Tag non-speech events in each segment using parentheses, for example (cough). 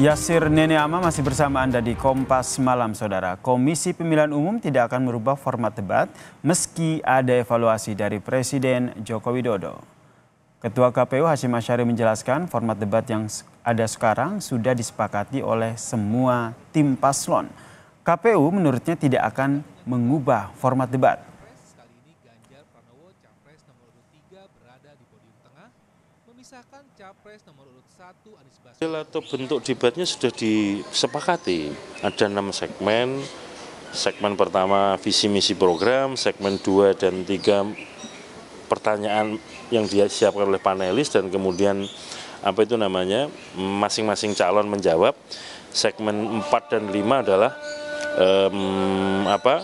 Yasir Ama masih bersama Anda di Kompas Malam, Saudara. Komisi Pemilihan Umum tidak akan merubah format debat meski ada evaluasi dari Presiden Joko Widodo. Ketua KPU Hashim Asyari menjelaskan format debat yang ada sekarang sudah disepakati oleh semua tim paslon. KPU menurutnya tidak akan mengubah format debat. capres nomor atau bentuk debatnya sudah disepakati. Ada enam segmen. Segmen pertama visi misi program, segmen dua dan 3 pertanyaan yang disiapkan oleh panelis dan kemudian apa itu namanya masing-masing calon menjawab. Segmen empat dan lima adalah um, apa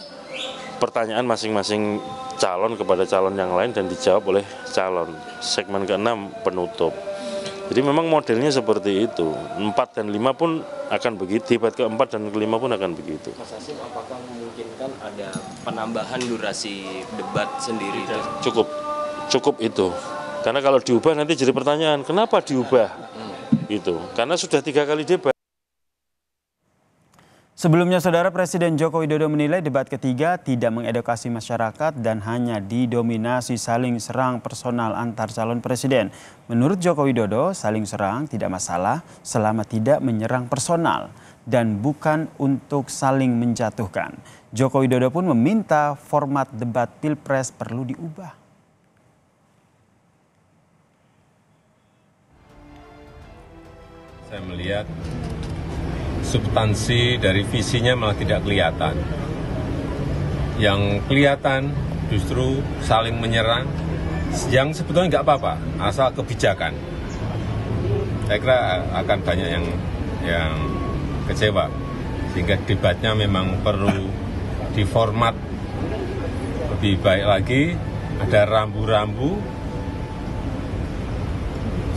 pertanyaan masing-masing calon kepada calon yang lain dan dijawab oleh calon. Segmen keenam penutup. Jadi memang modelnya seperti itu. 4 dan 5 pun akan begitu, ke keempat dan kelima pun akan begitu. Mas Asim, apakah memungkinkan ada penambahan durasi debat sendiri? Itu? Cukup, cukup itu. Karena kalau diubah nanti jadi pertanyaan, kenapa diubah? Hmm. Itu, karena sudah tiga kali debat. Sebelumnya, Saudara Presiden Joko Widodo menilai debat ketiga tidak mengedukasi masyarakat dan hanya didominasi saling serang personal antar calon presiden. Menurut Joko Widodo, saling serang tidak masalah selama tidak menyerang personal dan bukan untuk saling menjatuhkan. Joko Widodo pun meminta format debat Pilpres perlu diubah. Saya melihat substansi dari visinya malah tidak kelihatan. Yang kelihatan justru saling menyerang, yang sebetulnya nggak apa-apa, asal kebijakan. Saya kira akan banyak yang yang kecewa, sehingga debatnya memang perlu diformat lebih baik lagi, ada rambu-rambu,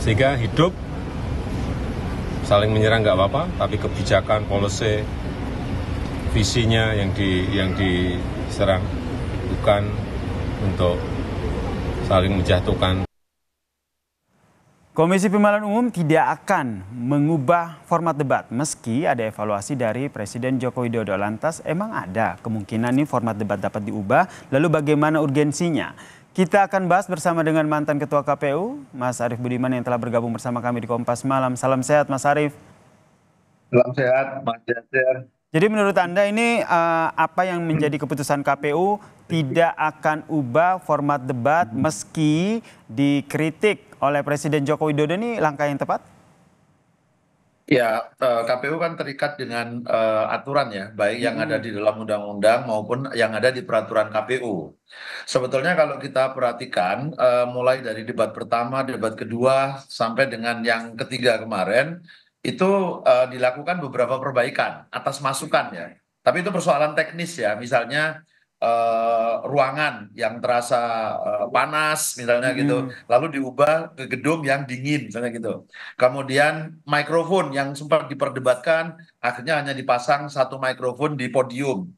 sehingga hidup saling menyerang nggak apa-apa tapi kebijakan policy visinya yang di yang diserang bukan untuk saling menjatuhkan Komisi Pemilihan Umum tidak akan mengubah format debat meski ada evaluasi dari Presiden Joko Widodo lantas emang ada kemungkinan nih format debat dapat diubah lalu bagaimana urgensinya kita akan bahas bersama dengan mantan Ketua KPU, Mas Arief Budiman yang telah bergabung bersama kami di Kompas Malam. Salam sehat, Mas Arief. Salam sehat, Mas Jaser. Jadi menurut Anda ini uh, apa yang menjadi keputusan KPU tidak akan ubah format debat meski dikritik oleh Presiden Joko Widodo ini langkah yang tepat? ya eh, kpu kan terikat dengan eh, aturan ya baik yang ada hmm. di dalam undang undang maupun yang ada di peraturan kpu sebetulnya kalau kita perhatikan eh, mulai dari debat pertama debat kedua sampai dengan yang ketiga kemarin itu dilakukan beberapa perbaikan atas masukan ya tapi itu persoalan teknis ya misalnya Eh, ruangan yang terasa eh, panas misalnya gitu. hmm. gitu lalu diubah ke gedung yang dingin misalnya gitu kemudian mikrofon yang sempat diperdebatkan akhirnya hanya dipasang satu mikrofon di podium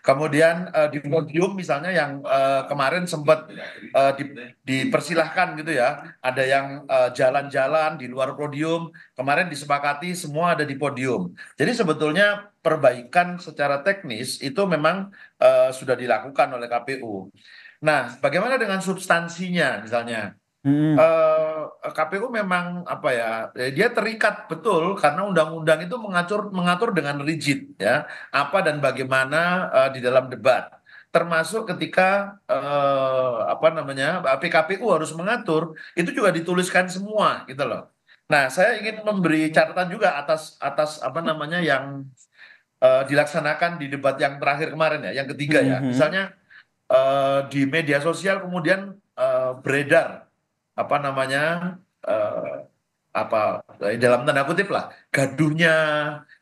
Kemudian uh, di podium misalnya yang uh, kemarin sempat uh, eh, di, dipersilahkan gitu ya, ada yang jalan-jalan uh, di luar podium. Kemarin disepakati semua ada di podium. Jadi sebetulnya perbaikan secara teknis itu memang uh, sudah dilakukan oleh KPU. Nah, bagaimana dengan substansinya misalnya? Hmm. Eh, eh, KPU memang apa ya eh, dia terikat betul karena undang-undang itu mengatur mengatur dengan rigid ya apa dan bagaimana uh, di dalam debat termasuk ketika uh, apa namanya PKPU harus mengatur itu juga dituliskan semua gitu loh. Nah saya ingin memberi catatan juga atas atas apa namanya yang uh, dilaksanakan di debat yang terakhir kemarin ya yang ketiga ya -hmm. misalnya uh, di media sosial kemudian uh, beredar apa namanya uh, apa eh, dalam tanda kutip lah gaduhnya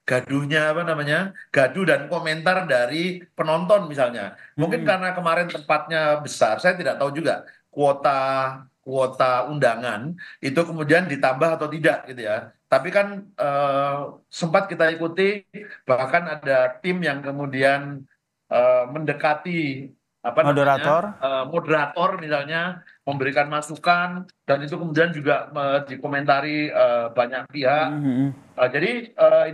gaduhnya apa namanya gaduh dan komentar dari penonton misalnya mungkin hmm. karena kemarin tempatnya besar saya tidak tahu juga kuota kuota undangan itu kemudian ditambah atau tidak gitu ya tapi kan uh, sempat kita ikuti bahkan ada tim yang kemudian uh, mendekati apa moderator namanya, eh, moderator misalnya memberikan masukan dan itu kemudian juga uh, dikomentari eh, banyak pihak mm -hmm. hmm, hmm. jadi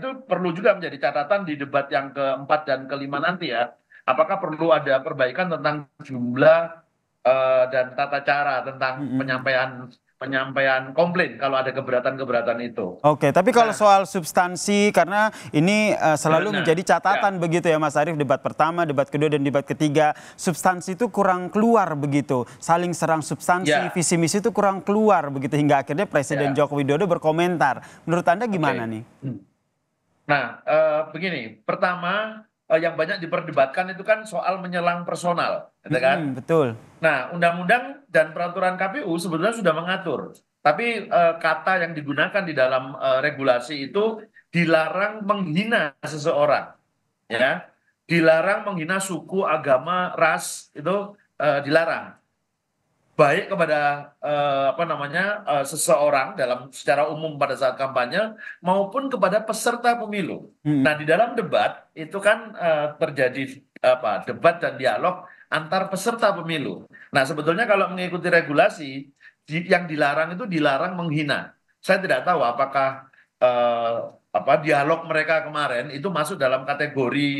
itu perlu juga menjadi catatan di debat yang keempat dan kelima nanti ya apakah perlu ada perbaikan tentang jumlah dan tata cara tentang mm -hmm. penyampaian penyampaian komplain kalau ada keberatan-keberatan itu. Oke, tapi kalau nah, soal substansi karena ini uh, selalu nah, menjadi catatan ya. begitu ya Mas Arief debat pertama, debat kedua dan debat ketiga, substansi itu kurang keluar begitu. Saling serang substansi, ya. visi misi itu kurang keluar begitu hingga akhirnya Presiden ya. Joko Widodo berkomentar. Menurut Anda gimana okay. nih? Hmm. Nah, uh, begini, pertama uh, yang banyak diperdebatkan itu kan soal menyelang personal, gitu kan? Hmm, betul. Nah, undang-undang dan peraturan KPU sebetulnya sudah mengatur, tapi uh, kata yang digunakan di dalam uh, regulasi itu dilarang menghina seseorang, ya, dilarang menghina suku, agama, ras itu uh, dilarang baik kepada eh, apa namanya eh, seseorang dalam secara umum pada saat kampanye maupun kepada peserta pemilu. Hmm. Nah di dalam debat itu kan eh, terjadi apa debat dan dialog antar peserta pemilu. Nah sebetulnya kalau mengikuti regulasi di, yang dilarang itu dilarang menghina. Saya tidak tahu apakah eh, apa dialog mereka kemarin itu masuk dalam kategori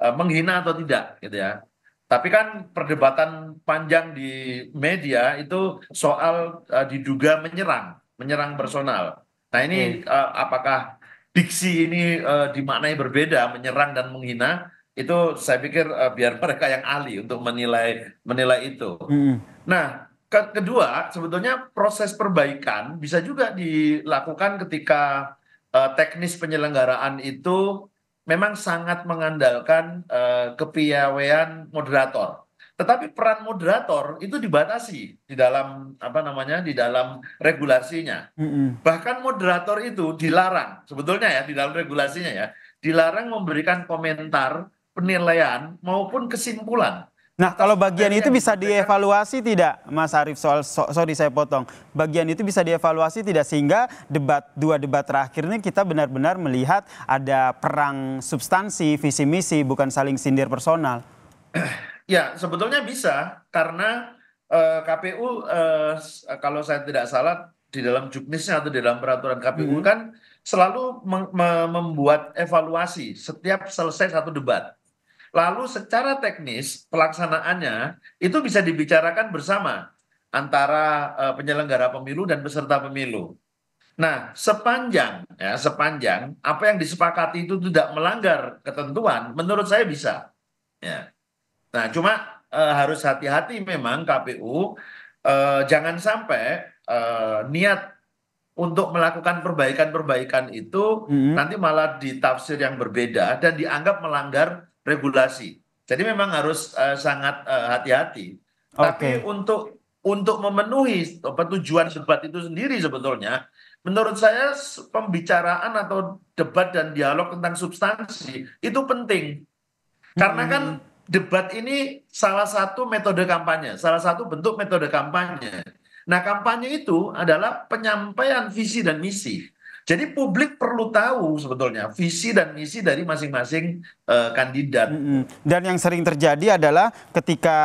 eh, menghina atau tidak gitu ya tapi kan perdebatan panjang di media itu soal uh, diduga menyerang, menyerang personal. Nah ini hmm. uh, apakah diksi ini uh, dimaknai berbeda, menyerang dan menghina? Itu saya pikir uh, biar (laughs) mereka yang ahli untuk menilai menilai itu. Hmm. Nah ke kedua sebetulnya proses perbaikan bisa juga dilakukan ketika uh, teknis penyelenggaraan itu memang sangat mengandalkan uh, kepiawaian moderator. Tetapi peran moderator itu dibatasi di dalam apa namanya di dalam regulasinya. Mm-hmm. Bahkan moderator itu dilarang sebetulnya ya di dalam regulasinya ya dilarang memberikan komentar, penilaian maupun kesimpulan Nah, kalau bagian itu bisa dievaluasi tidak, Mas Arief? Soal so, sorry saya potong. Bagian itu bisa dievaluasi tidak sehingga debat dua debat terakhir ini kita benar-benar melihat ada perang substansi, visi misi, bukan saling sindir personal. (clears throat) Ya, sebetulnya bisa karena eh, KPU eh, kalau saya tidak salah di dalam juknisnya atau di dalam peraturan KPU hmm. kan selalu membuat evaluasi setiap selesai satu debat. Lalu secara teknis pelaksanaannya itu bisa dibicarakan bersama antara uh, penyelenggara pemilu dan peserta pemilu. Nah, sepanjang ya sepanjang apa yang disepakati itu tidak melanggar ketentuan, menurut saya bisa. Ya. Nah, cuma uh, harus hati-hati memang KPU uh, eh, jangan sampai uh, niat untuk melakukan perbaikan-perbaikan itu mm -hmm. nanti malah ditafsir yang berbeda dan dianggap melanggar regulasi. Jadi memang harus uh, sangat eh, hati-hati. Uh, okay. Tapi untuk untuk memenuhi tujuan debat itu sendiri sebetulnya, menurut saya pembicaraan atau debat dan dialog tentang substansi itu penting. Karena hmm. kan debat ini salah satu metode kampanye, salah satu bentuk metode kampanye. Nah, kampanye itu adalah penyampaian visi dan misi. Jadi publik perlu tahu sebetulnya visi dan misi dari masing-masing uh, kandidat. Mm -hmm. Dan yang sering terjadi adalah ketika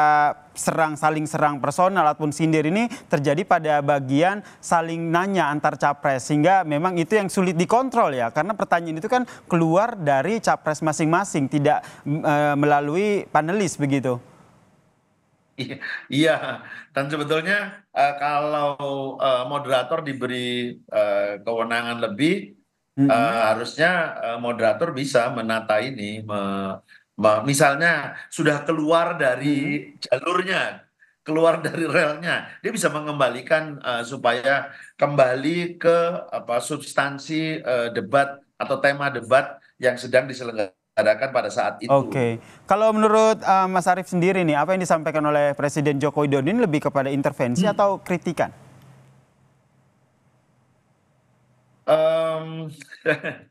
serang saling serang personal ataupun sindir ini terjadi pada bagian saling nanya antar capres sehingga memang itu yang sulit dikontrol ya karena pertanyaan itu kan keluar dari capres masing-masing tidak uh, melalui panelis begitu. Iya, iya, dan sebetulnya uh, kalau uh, moderator diberi uh, kewenangan lebih, mm-hmm. uh, harusnya uh, moderator bisa menata ini. Me, me, misalnya sudah keluar dari mm-hmm. jalurnya, keluar dari relnya, dia bisa mengembalikan uh, supaya kembali ke apa substansi uh, debat atau tema debat yang sedang diselenggarakan diadakan pada saat itu. Oke, okay. kalau menurut uh, Mas Arief sendiri nih, apa yang disampaikan oleh Presiden Joko Widodo ini lebih kepada intervensi hmm. atau kritikan? Um, (laughs)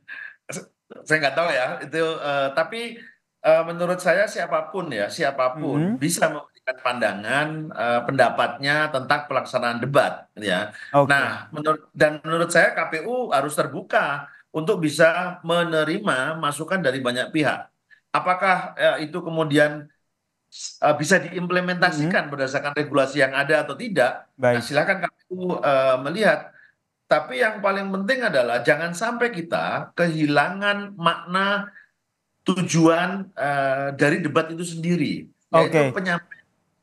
saya nggak tahu ya itu, uh, tapi uh, menurut saya siapapun ya siapapun hmm. bisa memberikan pandangan, uh, pendapatnya tentang pelaksanaan debat, ya. Okay. Nah, menurut dan menurut saya KPU harus terbuka untuk bisa menerima masukan dari banyak pihak. Apakah eh, itu kemudian eh, bisa diimplementasikan hmm. berdasarkan regulasi yang ada atau tidak? Nah, silakan kami eh, melihat. Tapi yang paling penting adalah jangan sampai kita kehilangan makna tujuan eh, dari debat itu sendiri, yaitu okay. penyampaian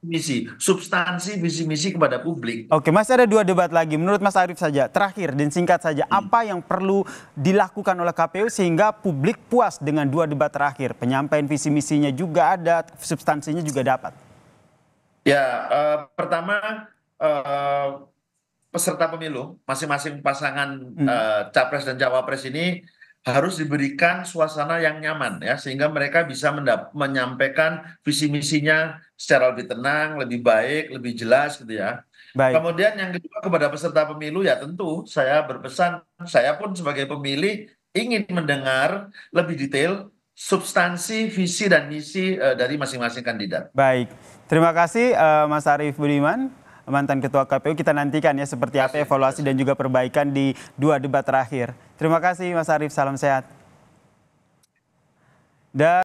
misi, substansi visi misi kepada publik. Oke, masih ada dua debat lagi. Menurut Mas Arief saja, terakhir dan singkat saja, hmm. apa yang perlu dilakukan oleh KPU sehingga publik puas dengan dua debat terakhir? Penyampaian visi misinya juga ada, substansinya juga dapat. Ya, uh, pertama uh, peserta pemilu masing-masing pasangan hmm. uh, capres dan cawapres ini harus diberikan suasana yang nyaman ya sehingga mereka bisa menyampaikan visi misinya secara lebih tenang, lebih baik, lebih jelas gitu ya. Baik. Kemudian yang kedua kepada peserta pemilu ya tentu saya berpesan saya pun sebagai pemilih ingin mendengar lebih detail substansi visi dan misi uh, dari masing-masing kandidat. Baik. Terima kasih uh, Mas Arif Budiman mantan ketua KPU kita nantikan ya seperti apa evaluasi dan juga perbaikan di dua debat terakhir. Terima kasih Mas Arief, salam sehat. Dan